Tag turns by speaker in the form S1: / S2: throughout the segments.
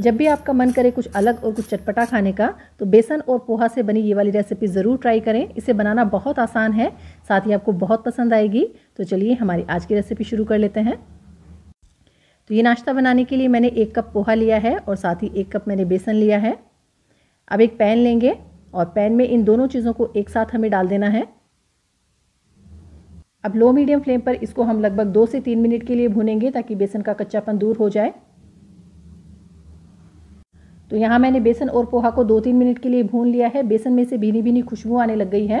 S1: जब भी आपका मन करे कुछ अलग और कुछ चटपटा खाने का तो बेसन और पोहा से बनी ये वाली रेसिपी ज़रूर ट्राई करें इसे बनाना बहुत आसान है साथ ही आपको बहुत पसंद आएगी तो चलिए हमारी आज की रेसिपी शुरू कर लेते हैं तो ये नाश्ता बनाने के लिए मैंने एक कप पोहा लिया है और साथ ही एक कप मैंने बेसन लिया है अब एक पैन लेंगे और पैन में इन दोनों चीज़ों को एक साथ हमें डाल देना है अब लो मीडियम फ्लेम पर इसको हम लगभग दो से तीन मिनट के लिए भूनेंगे ताकि बेसन का कच्चापन दूर हो जाए तो यहाँ मैंने बेसन और पोहा को दो तीन मिनट के लिए भून लिया है बेसन में से भीनी भीनी खुशबू आने लग गई है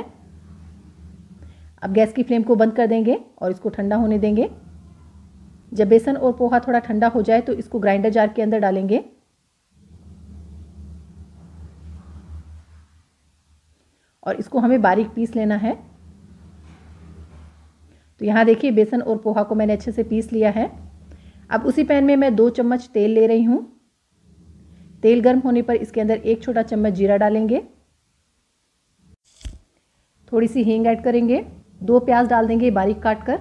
S1: अब गैस की फ्लेम को बंद कर देंगे और इसको ठंडा होने देंगे जब बेसन और पोहा थोड़ा ठंडा हो जाए तो इसको ग्राइंडर जार के अंदर डालेंगे और इसको हमें बारीक पीस लेना है तो यहाँ देखिए बेसन और पोहा को मैंने अच्छे से पीस लिया है अब उसी पैन में मैं दो चम्मच तेल ले रही हूँ तेल गर्म होने पर इसके अंदर एक छोटा चम्मच जीरा डालेंगे थोड़ी सी हींग ऐड करेंगे दो प्याज डाल देंगे बारीक काट कर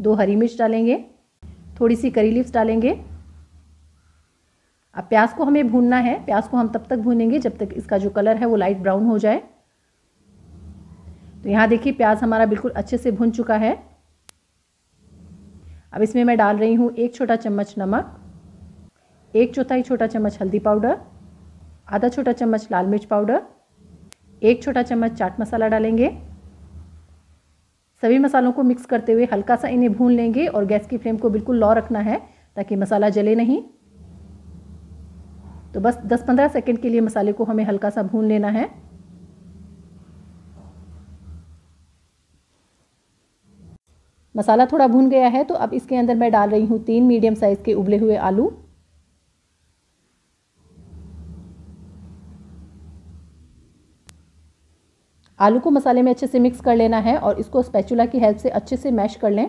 S1: दो हरी मिर्च डालेंगे थोड़ी सी करी लिप्स डालेंगे अब प्याज को हमें भूनना है प्याज को हम तब तक भूनेंगे जब तक इसका जो कलर है वो लाइट ब्राउन हो जाए तो यहाँ देखिए प्याज हमारा बिल्कुल अच्छे से भुन चुका है अब इसमें मैं डाल रही हूँ एक छोटा चम्मच नमक एक चौथाई छोटा चम्मच हल्दी पाउडर आधा छोटा चम्मच लाल मिर्च पाउडर एक छोटा चम्मच चाट मसाला डालेंगे सभी मसालों को मिक्स करते हुए हल्का सा इन्हें भून लेंगे और गैस की फ्लेम को बिल्कुल लॉ रखना है ताकि मसाला जले नहीं तो बस 10-15 सेकंड के लिए मसाले को हमें हल्का सा भून लेना है मसाला थोड़ा भून गया है तो अब इसके अंदर मैं डाल रही हूँ तीन मीडियम साइज़ के उबले हुए आलू आलू को मसाले में अच्छे से मिक्स कर लेना है और इसको स्पैचुला की हेल्प से अच्छे से मैश कर लें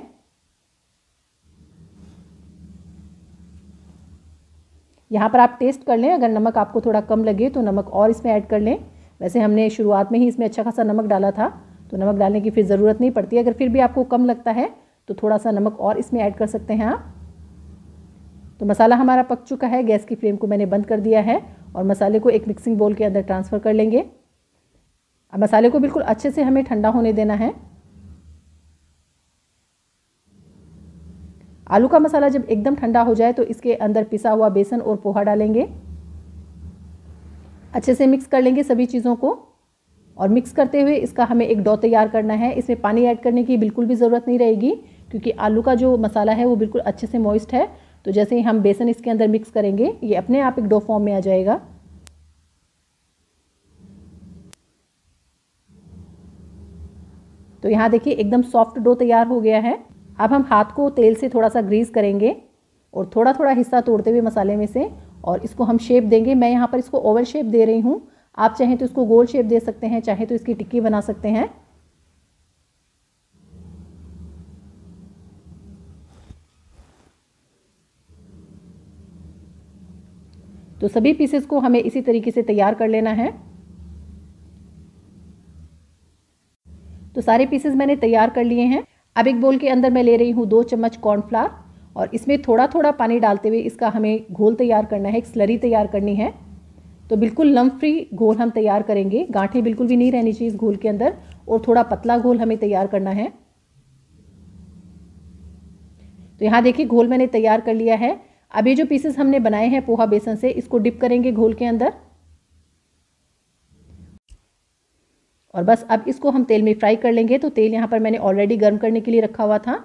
S1: यहाँ पर आप टेस्ट कर लें अगर नमक आपको थोड़ा कम लगे तो नमक और इसमें ऐड कर लें वैसे हमने शुरुआत में ही इसमें अच्छा खासा नमक डाला था तो नमक डालने की फिर ज़रूरत नहीं पड़ती अगर फिर भी आपको कम लगता है तो थोड़ा सा नमक और इसमें ऐड कर सकते हैं आप तो मसाला हमारा पक चुका है गैस की फ्लेम को मैंने बंद कर दिया है और मसाले को एक मिक्सिंग बोल के अंदर ट्रांसफ़र कर लेंगे अब मसाले को बिल्कुल अच्छे से हमें ठंडा होने देना है आलू का मसाला जब एकदम ठंडा हो जाए तो इसके अंदर पिसा हुआ बेसन और पोहा डालेंगे अच्छे से मिक्स कर लेंगे सभी चीज़ों को और मिक्स करते हुए इसका हमें एक डो तैयार करना है इसमें पानी ऐड करने की बिल्कुल भी ज़रूरत नहीं रहेगी क्योंकि आलू का जो मसाला है वो बिल्कुल अच्छे से मॉइस्ट है तो जैसे ही हम बेसन इसके अंदर मिक्स करेंगे ये अपने आप एक डो फॉर्म में आ जाएगा तो यहाँ देखिए एकदम सॉफ्ट डो तैयार हो गया है अब हम हाथ को तेल से थोड़ा सा ग्रीस करेंगे और थोड़ा थोड़ा हिस्सा तोड़ते हुए मसाले में से और इसको हम शेप देंगे मैं यहाँ पर इसको ओवल शेप दे रही हूँ आप चाहें तो इसको गोल शेप दे सकते हैं चाहे तो इसकी टिक्की बना सकते हैं तो सभी पीसेस को हमें इसी तरीके से तैयार कर लेना है सारे पीसेज मैंने तैयार कर लिए हैं अब एक बोल के अंदर मैं ले रही हूँ दो चम्मच कॉर्नफ्लावर और इसमें थोड़ा थोड़ा पानी डालते हुए इसका हमें घोल तैयार करना है एक स्लरी तैयार करनी है तो बिल्कुल लम्ब फ्री घोल हम तैयार करेंगे गांठें बिल्कुल भी नहीं रहनी चाहिए इस घोल के अंदर और थोड़ा पतला घोल हमें तैयार करना है तो यहाँ देखिए घोल मैंने तैयार कर लिया है अब ये जो पीसेस हमने बनाए हैं पोहा बेसन से इसको डिप करेंगे घोल के अंदर और बस अब इसको हम तेल में फ्राई कर लेंगे तो तेल यहाँ पर मैंने ऑलरेडी गर्म करने के लिए रखा हुआ था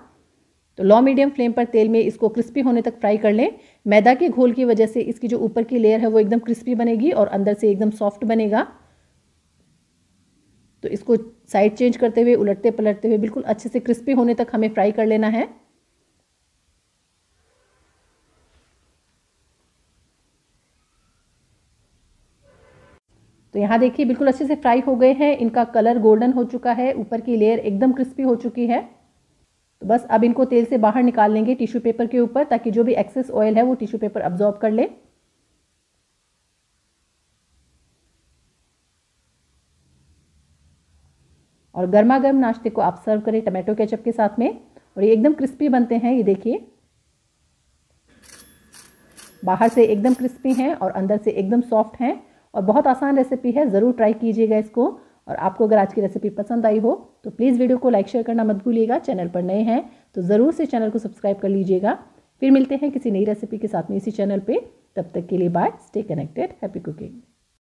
S1: तो लो मीडियम फ्लेम पर तेल में इसको क्रिस्पी होने तक फ्राई कर लें मैदा के घोल की वजह से इसकी जो ऊपर की लेयर है वो एकदम क्रिस्पी बनेगी और अंदर से एकदम सॉफ्ट बनेगा तो इसको साइड चेंज करते हुए उलटते पलटते हुए बिल्कुल अच्छे से क्रिस्पी होने तक हमें फ्राई कर लेना है तो यहाँ देखिए बिल्कुल अच्छे से फ्राई हो गए हैं इनका कलर गोल्डन हो चुका है ऊपर की लेयर एकदम क्रिस्पी हो चुकी है तो बस अब इनको तेल से बाहर निकाल लेंगे टिश्यू पेपर के ऊपर ताकि जो भी एक्सेस ऑयल है वो टिश्यू पेपर अब्जॉर्ब कर ले और गर्मा गर्म नाश्ते को आप सर्व करें टमाटो केचप के साथ में और ये एकदम क्रिस्पी बनते हैं ये देखिए बाहर से एकदम क्रिस्पी हैं और अंदर से एकदम सॉफ्ट हैं और बहुत आसान रेसिपी है ज़रूर ट्राई कीजिएगा इसको और आपको अगर आज की रेसिपी पसंद आई हो तो प्लीज़ वीडियो को लाइक शेयर करना मत भूलिएगा चैनल पर नए हैं तो ज़रूर से चैनल को सब्सक्राइब कर लीजिएगा फिर मिलते हैं किसी नई रेसिपी के साथ में इसी चैनल पर तब तक के लिए bye stay connected happy cooking